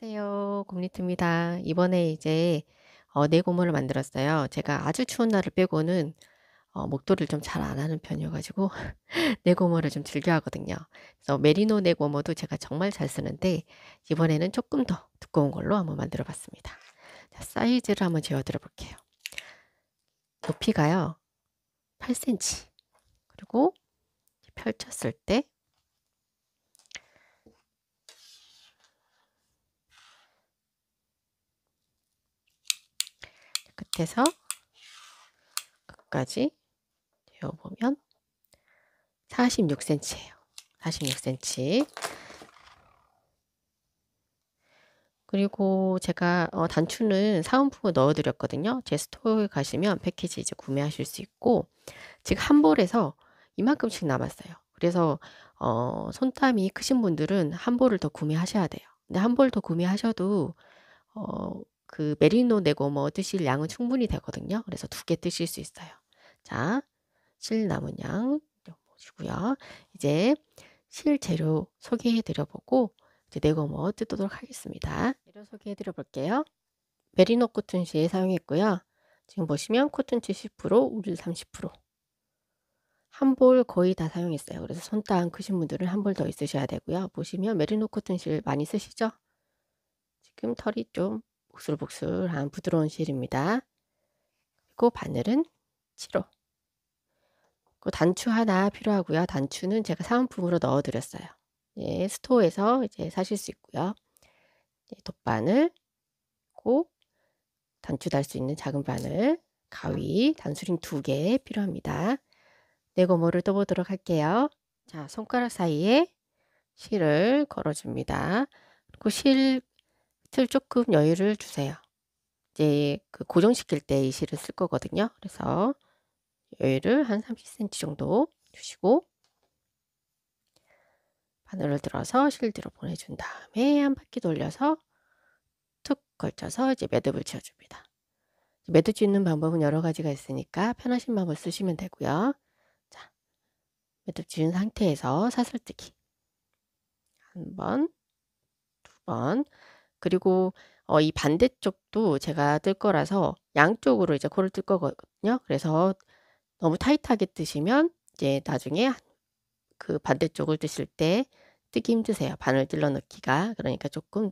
안녕하세요. 곰리트입니다. 이번에 이제 어, 내고모를 만들었어요. 제가 아주 추운 날을 빼고는 어, 목도를 좀 잘 안 하는 편이어가지고 내고모를 좀 즐겨 하거든요. 그래서 메리노 내고모도 제가 정말 잘 쓰는데 이번에는 조금 더 두꺼운 걸로 한번 만들어 봤습니다. 사이즈를 한번 재어들어 볼게요. 높이가요. 8cm 그리고 펼쳤을 때 끝에서 끝까지 되어보면 46cm예요. 46cm. 그리고 제가 어, 단추는 사은품을 넣어드렸거든요. 제 스토어에 가시면 패키지 이제 구매하실 수 있고 지금 한 볼에서 이만큼씩 남았어요. 그래서 어, 손땀이 크신 분들은 한 볼을 더 구매하셔야 돼요. 근데 한 볼 더 구매하셔도 어, 그 메리노 네고머 뭐 드실 양은 충분히 되거든요. 그래서 두 개 뜨실 수 있어요. 자, 실나무 양모시고요 이제 실재료 소개해드려보고 이제 네고머 뭐 뜯도록 하겠습니다. 재료 소개해드려볼게요. 메리노 코튼실 사용했고요. 지금 보시면 코튼치 10%, 우릴 30%. 한 볼 거의 다 사용했어요. 그래서 손따 크신 분들은 한 볼 더 있으셔야 되고요. 보시면 메리노 코튼실 많이 쓰시죠? 지금 털이 좀 복슬복슬한 부드러운 실입니다. 그리고 바늘은 7호. 그 단추 하나 필요하고요. 단추는 제가 사은품으로 넣어드렸어요. 예, 스토어에서 이제 사실 수 있고요. 예, 돗바늘, 꼭 단추 달 수 있는 작은 바늘, 가위, 단수링 두 개 필요합니다. 네고모를 떠보도록 할게요. 자, 손가락 사이에 실을 걸어줍니다. 그리고 실 실을 조금 여유를 주세요. 이제 그 고정시킬 때 이 실을 쓸 거거든요. 그래서 여유를 한 30cm 정도 주시고 바늘을 들어서 실 뒤로 보내준 다음에 한 바퀴 돌려서 툭 걸쳐서 이제 매듭을 지어줍니다. 매듭 짓는 방법은 여러 가지가 있으니까 편하신 방법 쓰시면 되고요. 자, 매듭 지은 상태에서 사슬뜨기 한 번, 두 번, 그리고 어, 이 반대쪽도 제가 뜰 거라서 양쪽으로 이제 코를 뜰 거거든요. 그래서 너무 타이트하게 뜨시면 이제 나중에 그 반대쪽을 뜨실 때 뜨기 힘드세요. 바늘 찔러 넣기가. 그러니까 조금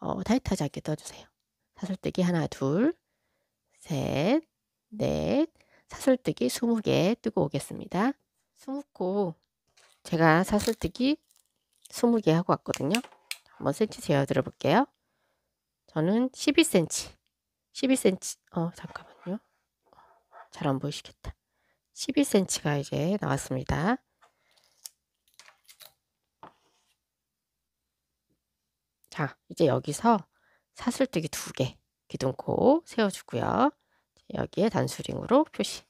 어, 타이트하지 않게 떠주세요. 사슬뜨기 하나, 둘, 셋, 넷, 사슬뜨기 20개 뜨고 오겠습니다. 20코 제가 사슬뜨기 20개 하고 왔거든요. 한번 센치 제어 들어볼게요. 저는 1 2 c m 1 2 c m 어, 잠깐만요. 잘 안 보이시겠다. 1 2 c m 가 이제 나왔습니다. 자, 이제 여기서 사슬뜨기 두 개 기둥코 세워주고요. 여기에 단수링으로 표시.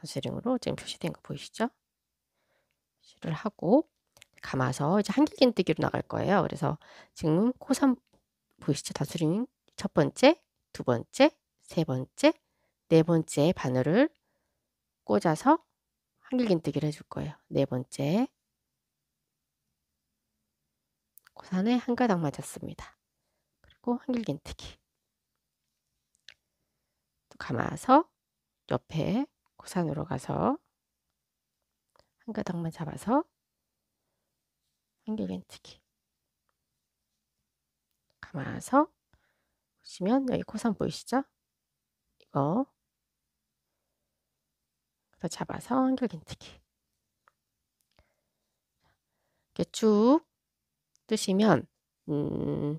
턴스링으로 지금 표시된 거 보이시죠? 표시를 하고 감아서 이제 한길긴뜨기로 나갈 거예요. 그래서 지금 코선 보이시죠? 다수링첫 번째, 두 번째, 세 번째, 네 번째 바늘을 꽂아서 한길긴뜨기를 해줄 거예요. 네 번째 코선에한 가닥 맞았습니다. 그리고 한길긴뜨기 또 감아서 옆에 고산으로 가서 한 가닥만 잡아서 한길겐치기 감아서 보시면 여기 코산 보이시죠? 이거 그래서 잡아서 한길겐치기 이렇게 쭉 뜨시면 음,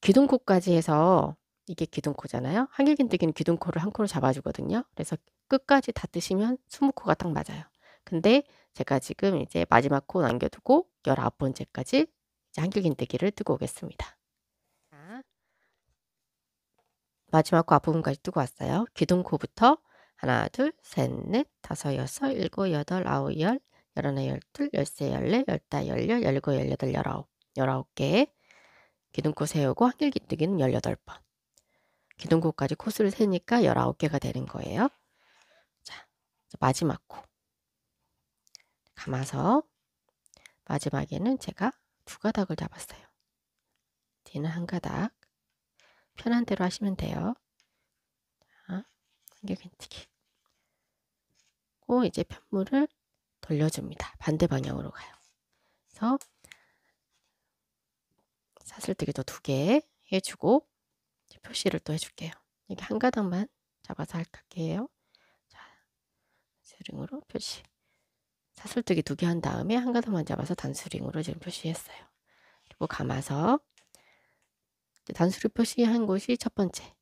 기둥코까지 해서 이게 기둥코잖아요. 한길긴뜨기는 기둥코를 한 코로 잡아주거든요. 그래서 끝까지 다뜨시면 20코가 딱 맞아요. 근데 제가 지금 이제 마지막 코 남겨두고 19번째까지 이제 한길긴뜨기를 뜨고 오겠습니다. 마지막 코 앞부분까지 뜨고 왔어요. 기둥코부터 하나, 둘, 셋, 넷, 다섯, 여섯, 일곱, 여덟, 아홉, 열, 열하나, 열둘, 열세, 열네, 열다, 열열, 열일곱, 열여덟, 열아홉, 열아홉 개 기둥코 세우고 한길긴뜨기는 1 8번 기둥코까지 코수를 세니까 1 9 개가 되는 거예요. 마지막 코 감아서 마지막에는 제가 두 가닥을 잡았어요. 뒤는 한 가닥 편한 대로 하시면 돼요. 한겹괜찮게고 이제 편물을 돌려줍니다. 반대 방향으로 가요. 그래서 사슬뜨기도 두 개 해주고 표시를 또 해줄게요. 여기 한 가닥만 잡아서 할게요. 세링으로 표시. 사슬뜨기 두 개 한 다음에 한 가닥만 잡아서 단수링으로 지금 표시했어요. 그리고 감아서 단수로 표시한 곳이 첫 번째,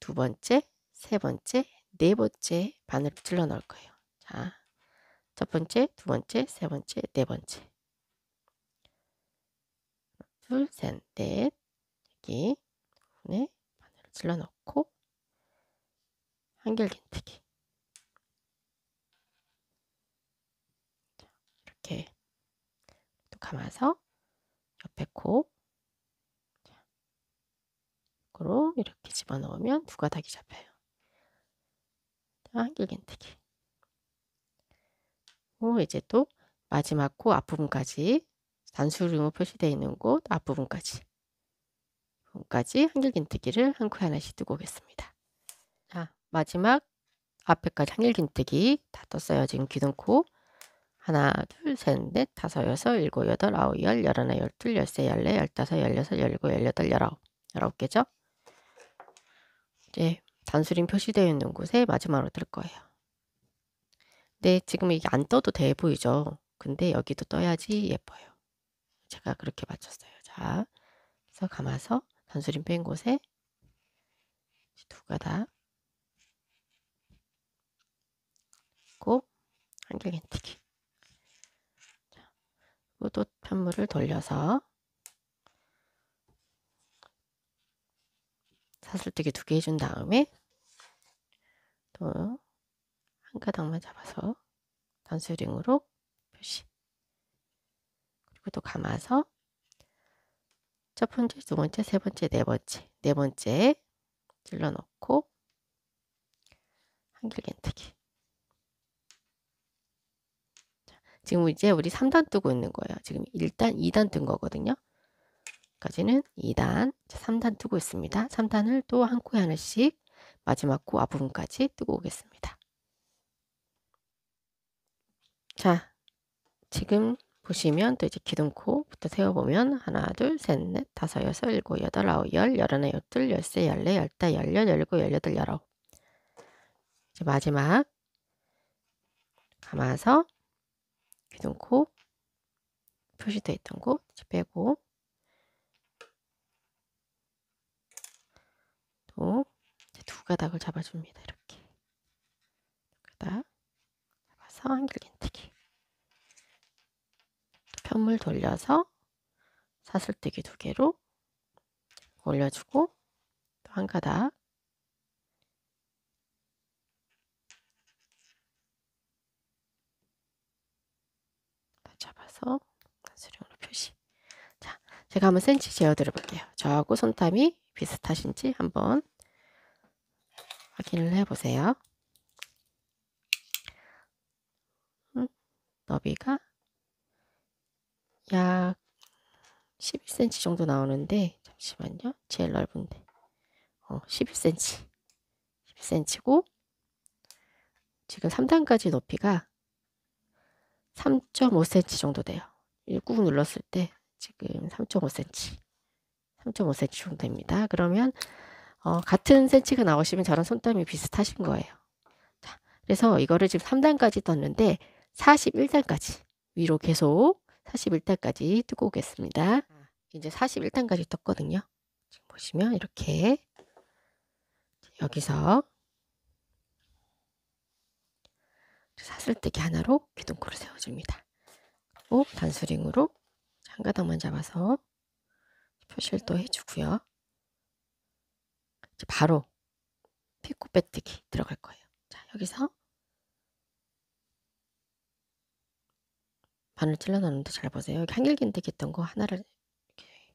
두 번째, 세 번째, 네 번째 바늘 찔러 넣을 거예요. 자, 첫 번째, 두 번째, 세 번째, 네 번째. 둘, 셋, 넷. 여기 네분에 바늘을 찔러 넣고 한결 긴뜨기. 이렇게 또 감아서 옆에 코 거로 이렇게 집어넣으면 두 가닥이 잡혀요. 한길긴뜨기. 이제 또 마지막 코 앞부분까지 단수류으로 표시되어 있는 곳 앞부분까지 부분까지 한길긴뜨기를 한 코에 하나씩 뜨고 오겠습니다. 자 마지막 앞에까지 한길긴뜨기 다 떴어요. 지금 귀등코 하나, 둘, 셋, 넷, 다섯, 여섯, 일곱, 여덟, 아홉, 열, 열하나, 열둘, 열세, 열네, 열다섯, 열여섯, 열일곱, 열여덟, 열아홉. 열아홉 개죠? 이제 단수링 표시되어 있는 곳에 마지막으로 뜰 거예요. 네, 지금 이게 안 떠도 돼 보이죠? 근데 여기도 떠야지 예뻐요. 제가 그렇게 맞췄어요. 자, 그래서 감아서 단수링 뺀 곳에 두 가닥 고 한결 겐티기 선물을 돌려서 사슬뜨기 두 개 해준 다음에 또 한 가닥만 잡아서 단수링으로 표시 그리고 또 감아서 첫 번째, 두 번째, 세 번째, 네 번째 네 번째 찔러 넣고 한길긴뜨기 지금 이제 우리 3단 뜨고 있는 거예요. 지금 1단, 2단 뜬 거거든요. 까지는 2단, 3단 뜨고 있습니다. 3단을 또 한 코에 하나씩 마지막 코 앞부분까지 뜨고 오겠습니다. 자, 지금 보시면 또 이제 기둥코부터 세워보면 하나, 둘, 셋, 넷, 다섯, 여섯, 일곱, 여덟, 아홉, 열, 열하나, 열둘, 열세, 열네, 열다, 열여, 열일곱, 열여덟, 열아홉 이제 마지막 감아서 이놓코 표시되어 있던 곳 빼고 또 두 가닥을 잡아줍니다. 이렇게 가닥 잡아서 한길긴뜨기 편물 돌려서 사슬뜨기 두 개로 올려주고 또 한 가닥 잡아서 수령으로 표시. 자, 제가 한번 센치 제어 들어볼게요 저하고 손땀이 비슷하신지 한번 확인을 해보세요. 음, 너비가 약 11cm 정도 나오는데 잠시만요. 제일 넓은데 어, 11cm 10cm고 지금 3단까지 높이가 3.5cm 정도 돼요. 꾹 눌렀을 때 지금 3.5cm 3.5cm 정도 됩니다. 그러면 어, 같은 센치가 나오시면 저랑 손땀이 비슷하신 거예요. 자, 그래서 이거를 지금 3단까지 떴는데 41단까지 위로 계속 41단까지 뜨고 오겠습니다. 이제 41단까지 떴거든요. 지금 보시면 이렇게 여기서 사슬뜨기 하나로 귀둥코를 세워줍니다. 그 단수링으로 한 가닥만 잡아서 표시를 또 해주고요. 이제 바로 피코 빼뜨기 들어갈 거예요. 자 여기서 바늘 찔러놨는데 잘 보세요. 여기 한길긴뜨기 했던 거 하나를 이렇게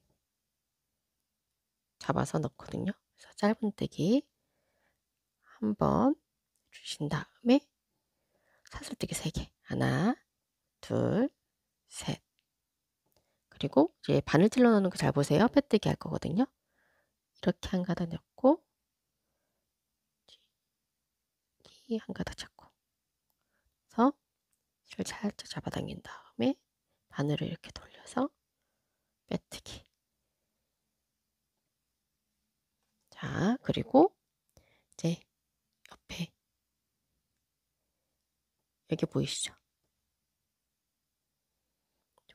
잡아서 넣거든요. 그래서 짧은 뜨기 한번 주신 다음에 사슬뜨기 3개. 하나, 둘, 셋. 그리고 이제 바늘 찔러 넣는 거 잘 보세요. 빼뜨기 할 거거든요. 이렇게 한 가닥 넣고 한 가닥 잡고 그래서 실을 살짝 잡아당긴 다음에 바늘을 이렇게 돌려서 빼뜨기 자 그리고 여기 보이시죠?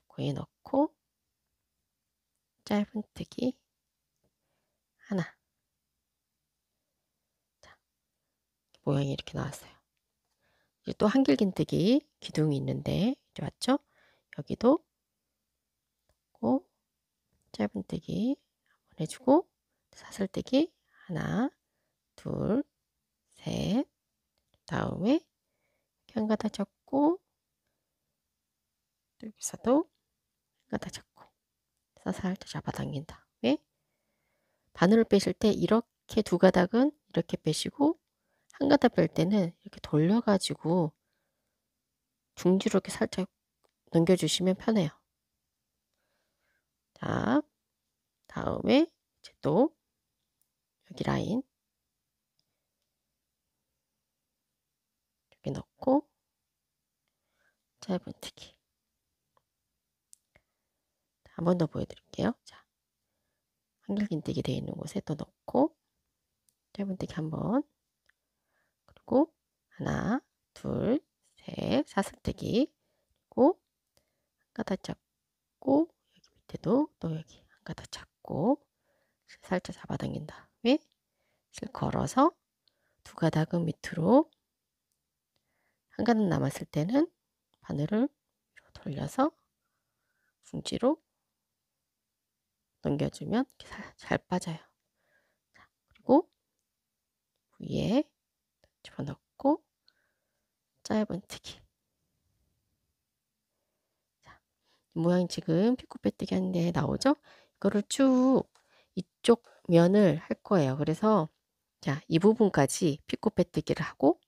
거에 넣고 짧은뜨기 하나 자, 모양이 이렇게 나왔어요. 이제 또 한길긴뜨기 기둥이 있는데 이제 왔죠? 여기도 고 짧은뜨기 한 번 해주고 사슬뜨기 하나 둘 셋 다음에 한가닥 잡고 여기서도 한가닥 잡고 살 살짝 잡아당긴 다음 예? 바늘을 빼실 때 이렇게 두 가닥은 이렇게 빼시고 한 가닥 뺄 때는 이렇게 돌려가지고 중지로 이렇게 살짝 넘겨주시면 편해요. 자, 다음에 이제 또 여기 라인 두꺼 넣고 짧은뜨기 한 번 더 보여드릴게요. 자, 한길긴뜨기 되어 있는 곳에 또 넣고 짧은뜨기 한번 그리고 하나, 둘, 셋, 사슴뜨기 그리고 한 가닥 잡고 여기 밑에도 또 여기 한 가닥 잡고 살짝 잡아당긴 다음에 실 걸어서 두 가닥은 밑으로 한 가닥 남았을 때는 바늘을 돌려서 둥지로 넘겨주면 잘, 잘 빠져요. 자, 그리고 위에 집어넣고 짧은 뜨기. 자, 모양 이 지금 피코 빼뜨기 한데 나오죠? 이거를 쭉 이쪽 면을 할 거예요. 그래서 자, 이 부분까지 피코 빼뜨기를 하고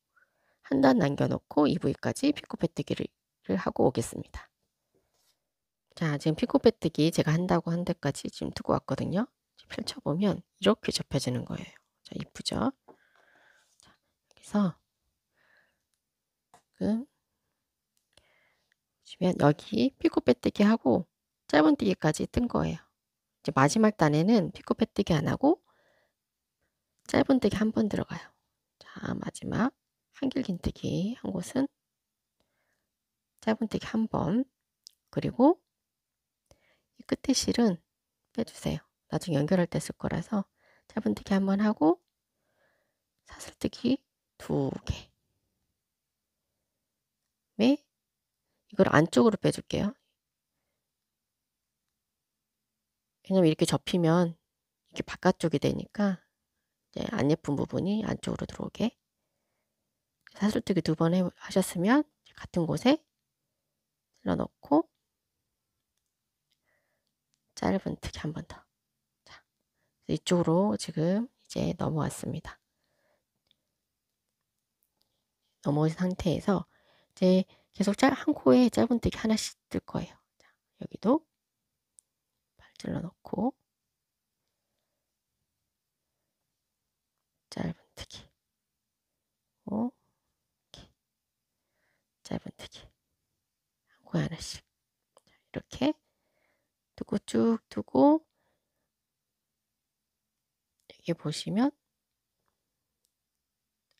한단 남겨놓고 2부위까지 피코 빼뜨기를 하고 오겠습니다. 자, 지금 피코 빼뜨기 제가 한다고 한 데까지 지금 두고 왔거든요. 펼쳐보면 이렇게 접혀지는 거예요. 자, 이쁘죠? 자, 여기서 지금 보시면 여기 피코 빼뜨기 하고 짧은 뜨기까지 뜬 거예요. 이제 마지막 단에는 피코 빼뜨기 안 하고 짧은 뜨기 한 번 들어가요. 자, 마지막 한길긴뜨기 한 곳은 짧은뜨기 한 번 그리고 이 끝에 실은 빼주세요. 나중에 연결할 때 쓸 거라서 짧은뜨기 한 번 하고 사슬뜨기 두 개. 네, 이걸 안쪽으로 빼줄게요. 왜냐면 이렇게 접히면 이게 렇 바깥쪽이 되니까 안 예쁜 부분이 안쪽으로 들어오게 사슬뜨기 두 번 하셨으면 같은 곳에 눌러놓고 짧은 뜨기 한 번 더. 자, 이쪽으로 지금 이제 넘어왔습니다. 넘어온 상태에서 이제 계속 짧, 한 코에 짧은 뜨기 하나씩 뜰 거예요. 자, 여기도 발 눌러놓고 짧은 뜨기 짧은뜨기 한 코에 하나씩 이렇게 두고 쭉 두고 여기 보시면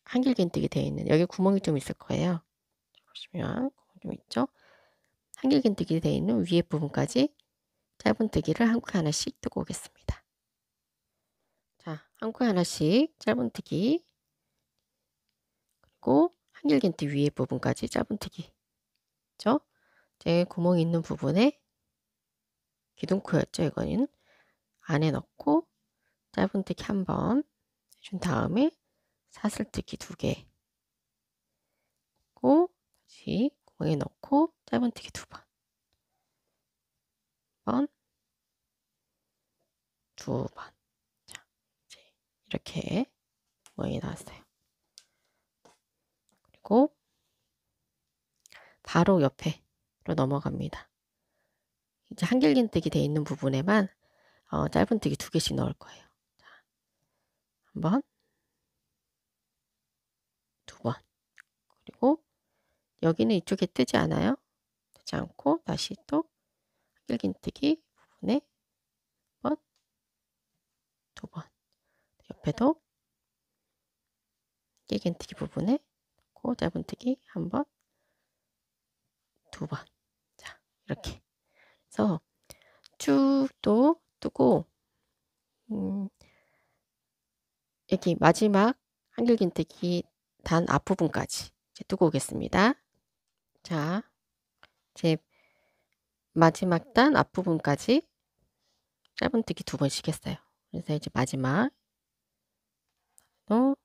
한길긴뜨기 되어 있는 여기 구멍이 좀 있을 거예요. 보시면 구멍 좀 있죠? 한길긴뜨기 되어 있는 위에 부분까지 짧은뜨기를 한 코에 하나씩 두고 오겠습니다. 자, 한 코에 하나씩 짧은뜨기 그리고 한길긴트 위에 부분까지 짧은뜨기. 그죠? 제 구멍이 있는 부분에 기둥코였죠, 이거는. 안에 넣고 짧은뜨기 한 번 해준 다음에 사슬뜨기 두 개. 고 다시 구멍에 넣고 짧은뜨기 두 번. 번, 두 번. 자, 이제 이렇게 구멍이 나왔어요. 하고 바로 옆에로 넘어갑니다. 이제 한길긴뜨기 돼 있는 부분에만 어, 짧은뜨기 두 개씩 넣을 거예요. 자, 한 번, 두 번, 그리고 여기는 이쪽에 뜨지 않아요. 뜨지 않고 다시 또 한길긴뜨기 부분에 한 번, 두 번, 옆에도 깨긴뜨기 부분에 잡고 짧은뜨기 한 번, 두 번. 자, 이렇게. 해서쭉 또 뜨고, 음, 여기 마지막 한길긴뜨기 단 앞부분까지 이제 뜨고 오겠습니다. 자, 이제 마지막 단 앞부분까지 짧은뜨기 두 번씩 했어요. 그래서 이제 마지막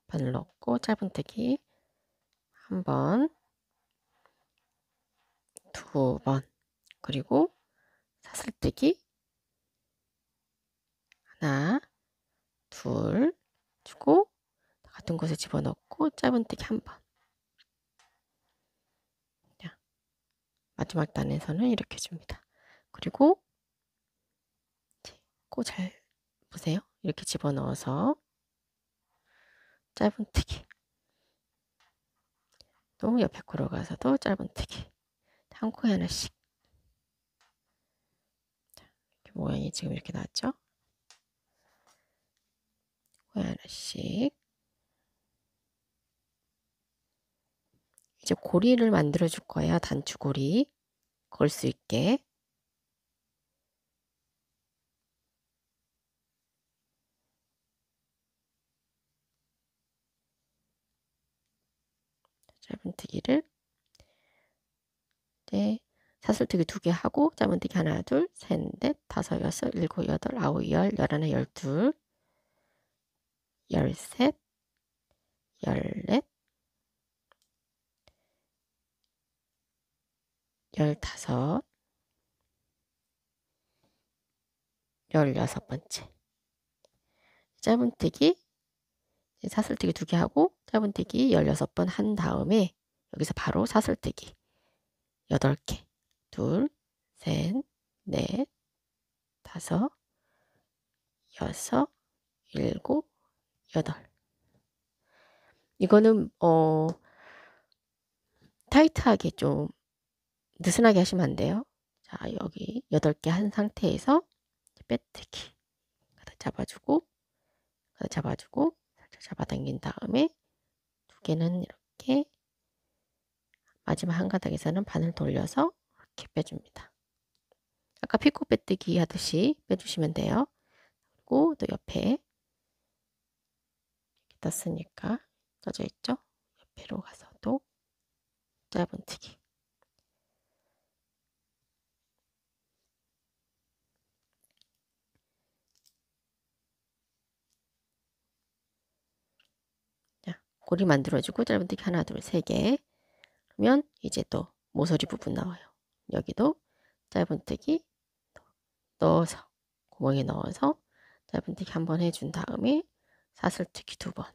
바늘넣고 짧은뜨기 한 번, 두 번, 그리고 사슬뜨기 하나, 둘 주고 같은 곳에 집어넣고 짧은뜨기 한 번. 마지막 단에서는 이렇게 줍니다. 그리고 꼭 잘 보세요. 이렇게 집어넣어서 짧은뜨기 또 옆에 걸어가서도 짧은뜨기 한코에 하나씩 이렇게 모양이 지금 이렇게 나왔죠? 코에 하나씩 이제 고리를 만들어 줄 거예요. 단추 고리 걸 수 있게 짧은뜨기를 네, 사슬뜨기 두 개 하고 짧은뜨기 하나 둘셋넷 다섯 여섯 일곱 여덟 아홉 열 열하나 열둘 열셋 열넷 열다섯 열여섯 번째 짧은뜨기 사슬뜨기 두 개 하고 짧은뜨기 16번 한 다음에 여기서 바로 사슬뜨기 8개 둘, 셋, 넷, 다섯, 여섯, 일곱, 여덟 이거는 어 타이트하게 좀 느슨하게 하시면 안 돼요. 자 여기 8개 한 상태에서 빼뜨기 잡아주고 잡아주고 잡아당긴 다음에 두 개는 이렇게 마지막 한 가닥에서는 반을 돌려서 이렇게 빼줍니다. 아까 피코 빼뜨기 하듯이 빼주시면 돼요. 그리고 또 옆에 이렇게 떴으니까 떠져 있죠? 옆으로 가서 도 짧은 튀기. 고리 만들어주고 짧은뜨기 하나 둘 세개 그러면 이제 또 모서리 부분 나와요. 여기도 짧은뜨기 넣어서 구멍에 넣어서 짧은뜨기 한번 해준 다음에 사슬뜨기 두번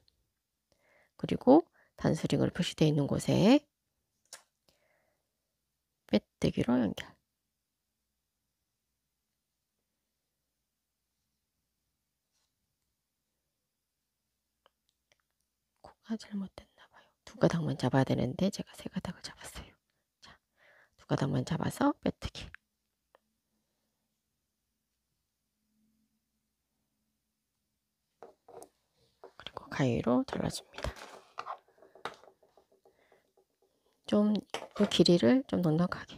그리고 단수링으로 표시되어 있는 곳에 빼뜨기로 연결 아, 잘못됐나봐요. 두 가닥만 잡아야 되는데 제가 세 가닥을 잡았어요. 자, 두 가닥만 잡아서 빼뜨기. 그리고 가위로 잘라줍니다. 좀그 길이를 좀 넉넉하게.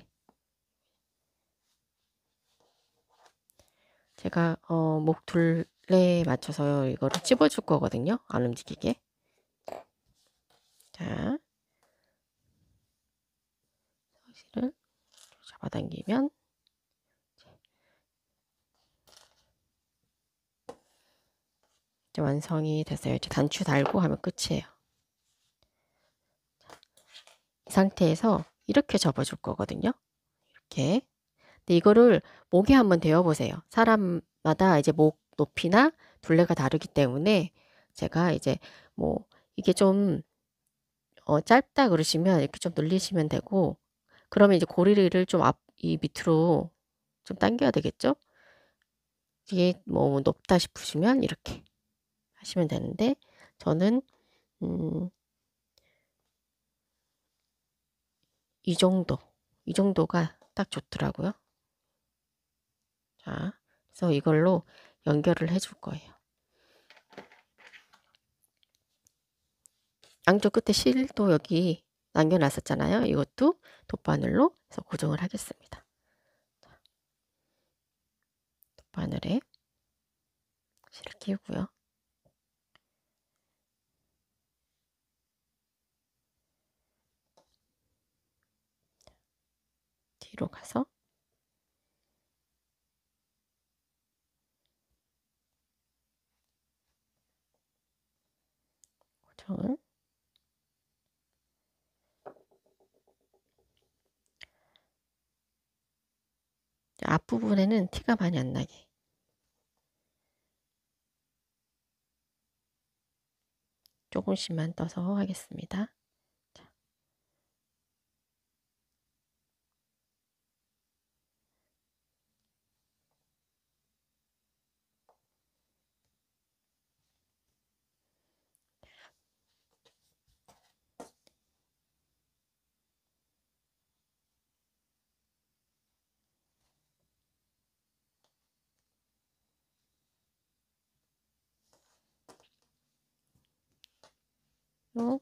제가 어, 목 둘레에 맞춰서 이거를 찝어줄 거거든요. 안 움직이게. 자, 서실을 잡아당기면 이제 완성이 됐어요. 이제 단추 달고 하면 끝이에요. 이 상태에서 이렇게 접어줄 거거든요. 이렇게. 근데 이거를 목에 한번 대어보세요. 사람마다 이제 목 높이나 둘레가 다르기 때문에 제가 이제 뭐 이게 좀 어, 짧다 그러시면 이렇게 좀 늘리시면 되고 그러면 이제 고리를 좀앞 이 밑으로 좀 당겨야 되겠죠? 이게 뭐 높다 싶으시면 이렇게 하시면 되는데 저는 음, 이 정도 이 정도가 딱 좋더라고요. 자, 그래서 이걸로 연결을 해줄 거예요. 양쪽 끝에 실도 여기 남겨놨었잖아요. 이것도 돗바늘로 해서 고정을 하겠습니다. 돗바늘에 실을 끼우고요. 뒤로 가서 고정을 앞부분에는 티가 많이 안 나게. 조금씩만 떠서 하겠습니다. 요.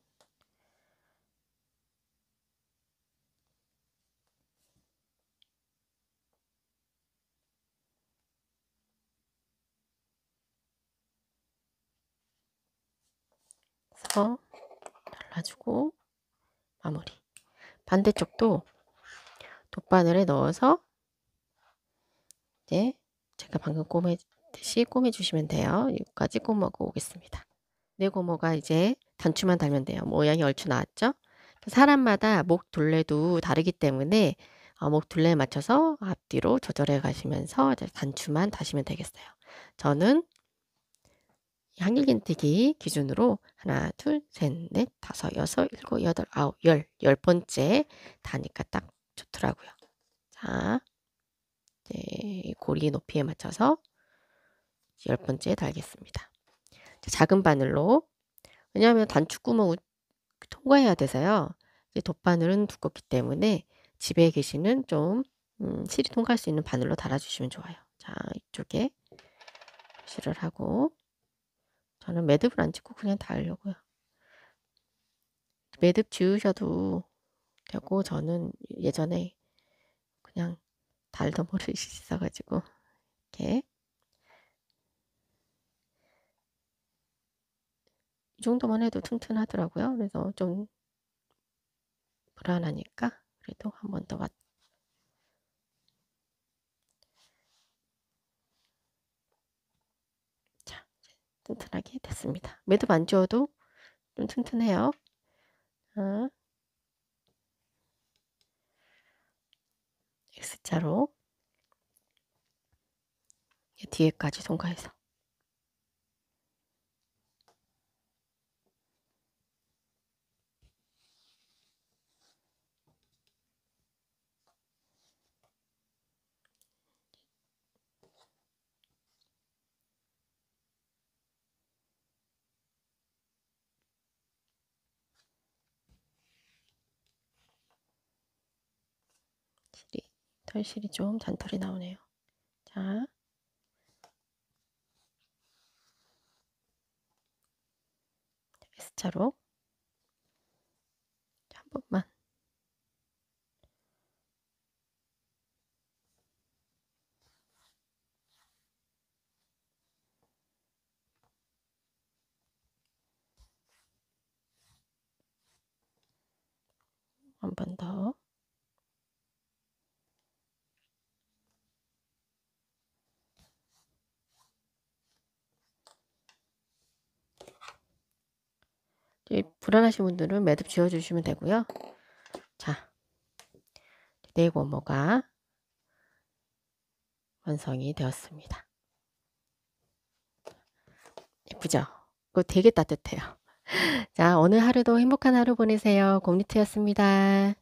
그래서 잘라주고 마무리. 반대쪽도 돗바늘에 넣어서 이제 제가 방금 꼬매듯이 꼬매주시면 돼요. 여기까지 꼬먹어 오겠습니다. 네 고모가 이제 단추만 달면 돼요. 모양이 얼추 나왔죠? 사람마다 목 둘레도 다르기 때문에 어, 목 둘레에 맞춰서 앞뒤로 조절해 가시면서 단추만 다시면 되겠어요. 저는 한길긴뜨기 기준으로 하나, 둘, 셋, 넷, 다섯, 여섯, 일곱, 여덟, 아홉, 열, 열 번째 다니까 딱 좋더라고요. 자, 이제 고리 높이에 맞춰서 열 번째 달겠습니다. 작은 바늘로 왜냐하면 단축구멍 을 통과해야 돼서요. 이제 덧바늘은 두껍기 때문에 집에 계시는 좀 음, 실이 통과할 수 있는 바늘로 달아주시면 좋아요. 자 이쪽에 실을 하고 저는 매듭을 안 찍고 그냥 달려고요. 매듭 지우셔도 되고 저는 예전에 그냥 달던 모를 씻어가지고 이렇게 이 정도만 해도 튼튼하더라고요. 그래서 좀 불안하니까 그래도 한 번 더 왔. 자, 튼튼하게 됐습니다. 매듭 안 지워도 좀 튼튼해요. 어. X자로 뒤에까지 송가해서 털실이 좀 잔털이 나오네요. 자. S자로 한 번만 한번더 불안하신 분들은 매듭 지어주시면 되고요. 자, 네 고모가 완성이 되었습니다. 예쁘죠? 이거 되게 따뜻해요. 자, 오늘 하루도 행복한 하루 보내세요. 곰리트였습니다.